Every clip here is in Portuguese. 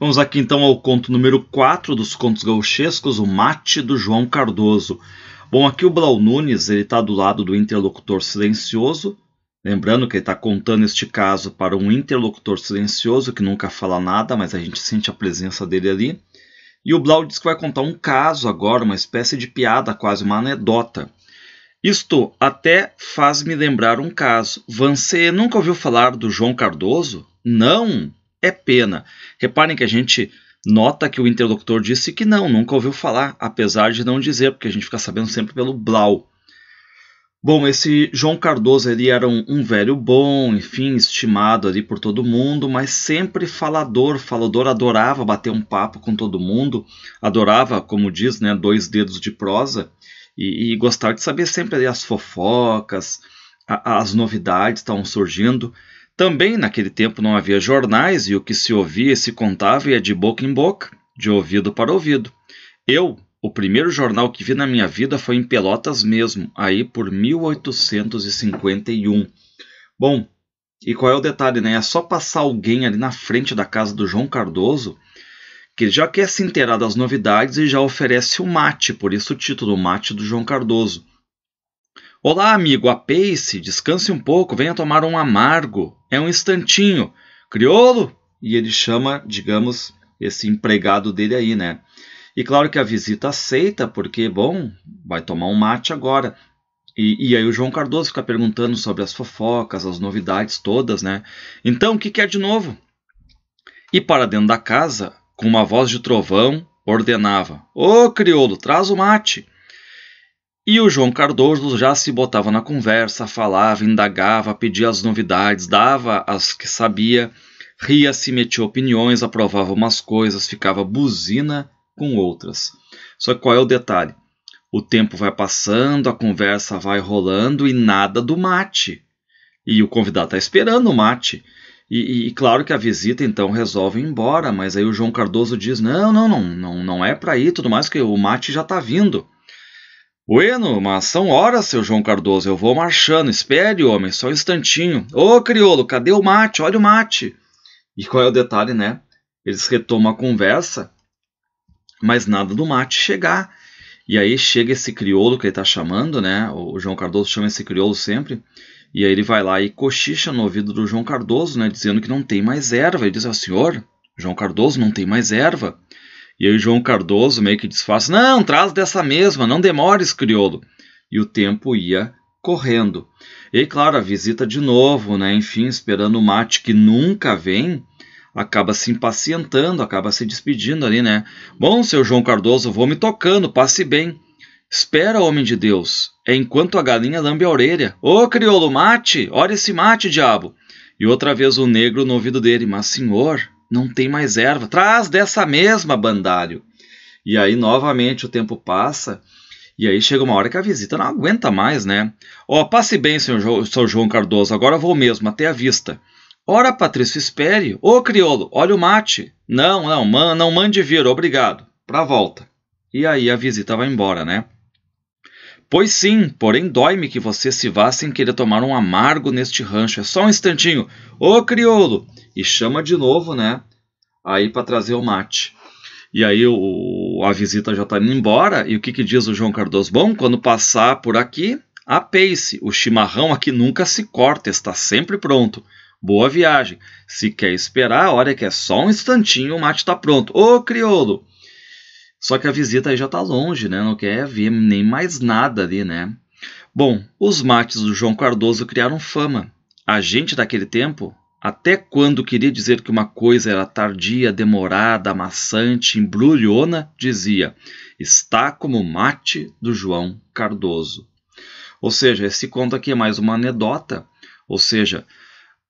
Vamos aqui então ao conto número 4 dos contos gauchescos, o mate do João Cardoso. Bom, aqui o Blau Nunes ele está do lado do interlocutor silencioso, lembrando que ele está contando este caso para um interlocutor silencioso que nunca fala nada, mas a gente sente a presença dele ali. E o Blau diz que vai contar um caso agora, uma espécie de piada, quase uma anedota. Isto até faz-me lembrar um caso. Você nunca ouviu falar do João Cardoso? Não! é pena. Reparem que a gente nota que o interlocutor disse que não, nunca ouviu falar, apesar de não dizer, porque a gente fica sabendo sempre pelo blau. Bom, esse João Cardoso ele era um, um, velho bom, enfim, estimado ali por todo mundo, mas sempre falador. Falador adorava bater um papo com todo mundo, adorava, como diz, né, dois dedos de prosa e, e gostava de saber sempre ali as fofocas, a, as novidades que estavam surgindo. Também naquele tempo não havia jornais e o que se ouvia e se contava ia de boca em boca, de ouvido para ouvido. Eu, o primeiro jornal que vi na minha vida foi em Pelotas mesmo, aí por 1851. Bom, e qual é o detalhe, né? É só passar alguém ali na frente da casa do João Cardoso que já quer é se inteirar das novidades e já oferece o mate, por isso o título, o mate do João Cardoso. Olá, amigo, apeie-se, descanse um pouco, venha tomar um amargo. É um instantinho. Criolo? E ele chama, digamos, esse empregado dele aí, né? E claro que a visita aceita, porque, bom, vai tomar um mate agora. E, e, aí o João Cardoso fica perguntando sobre as fofocas, as novidades todas, né? Então, o que, quer de novo? E para dentro da casa, com uma voz de trovão, ordenava: Ô oh, crioulo, traz o mate. E o João Cardoso já se botava na conversa, falava, indagava, pedia as novidades, dava as que sabia, ria-se, metia opiniões, aprovava umas coisas, ficava buzina com outras. Só que qual é o detalhe? O tempo vai passando, a conversa vai rolando e nada do mate. E o convidado está esperando o mate. E, e, e, claro que a visita então resolve ir embora, mas aí o João Cardoso diz: não, não, não, não, não é para ir, tudo mais que o mate já está vindo. Bueno, mas são horas, seu João Cardoso. Eu vou marchando. Espere, homem, só um instantinho. Ô, criolo, cadê o mate? Olha o mate. E qual é o detalhe, né? Eles retomam a conversa, mas nada do mate chegar. E aí chega esse criolo que ele está chamando, né? O João Cardoso chama esse criolo sempre. E aí ele vai lá e cochicha no ouvido do João Cardoso, né? Dizendo que não tem mais erva. Ele diz ao senhor, João Cardoso, não tem mais erva. E aí o João Cardoso meio que desfaz, não, traz dessa mesma, não demores, crioulo. E o tempo ia correndo. E claro, a visita de novo, né? Enfim, esperando o mate que nunca vem, acaba se impacientando, acaba se despedindo ali, né? Bom, seu João Cardoso, vou me tocando, passe bem. Espera, homem de Deus, é enquanto a galinha lambe a orelha. Ô, oh, crioulo, mate! Olha esse mate, diabo! E outra vez o negro no ouvido dele, mas senhor, não tem mais erva, traz dessa mesma bandário. E aí novamente o tempo passa e aí chega uma hora que a visita não aguenta mais, né? Ó, oh, passe bem, senhor jo São João Cardoso, agora vou mesmo, até a vista. Ora, Patrício, espere. Ô, oh, criolo, olha o mate. Não, não, man, não mande vir, obrigado. Pra volta. E aí a visita vai embora, né? Pois sim, porém dói-me que você se vá sem querer tomar um amargo neste rancho. É só um instantinho. Ô crioulo! E chama de novo, né? Aí para trazer o mate. E aí o, a visita já está indo embora. E o que, que diz o João Cardoso? Bom, quando passar por aqui, a pace, O chimarrão aqui nunca se corta, está sempre pronto. Boa viagem. Se quer esperar, olha é que é só um instantinho, o mate está pronto. Ô crioulo! Só que a visita aí já está longe, né? Não quer ver nem mais nada ali, né? Bom, os mates do João Cardoso criaram fama. A gente daquele tempo, até quando queria dizer que uma coisa era tardia, demorada, amassante, embrulhona, dizia: está como mate do João Cardoso. Ou seja, esse conto aqui é mais uma anedota, ou seja,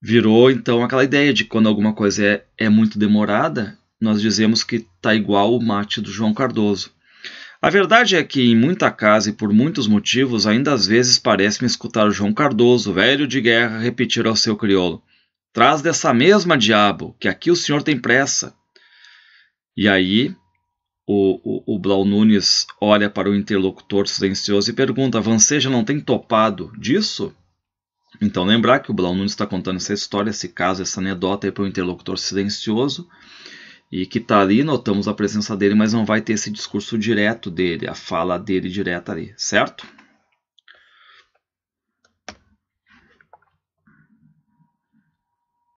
virou então aquela ideia de quando alguma coisa é, é muito demorada, nós dizemos que está igual o mate do João Cardoso. A verdade é que, em muita casa e por muitos motivos, ainda às vezes parece-me escutar o João Cardoso, velho de guerra, repetir ao seu crioulo: Traz dessa mesma, diabo, que aqui o senhor tem pressa. E aí, o, o, o Blau Nunes olha para o interlocutor silencioso e pergunta: Você já não tem topado disso? Então, lembrar que o Blau Nunes está contando essa história, esse caso, essa anedota para o interlocutor silencioso e que está ali, notamos a presença dele, mas não vai ter esse discurso direto dele, a fala dele direta ali, certo?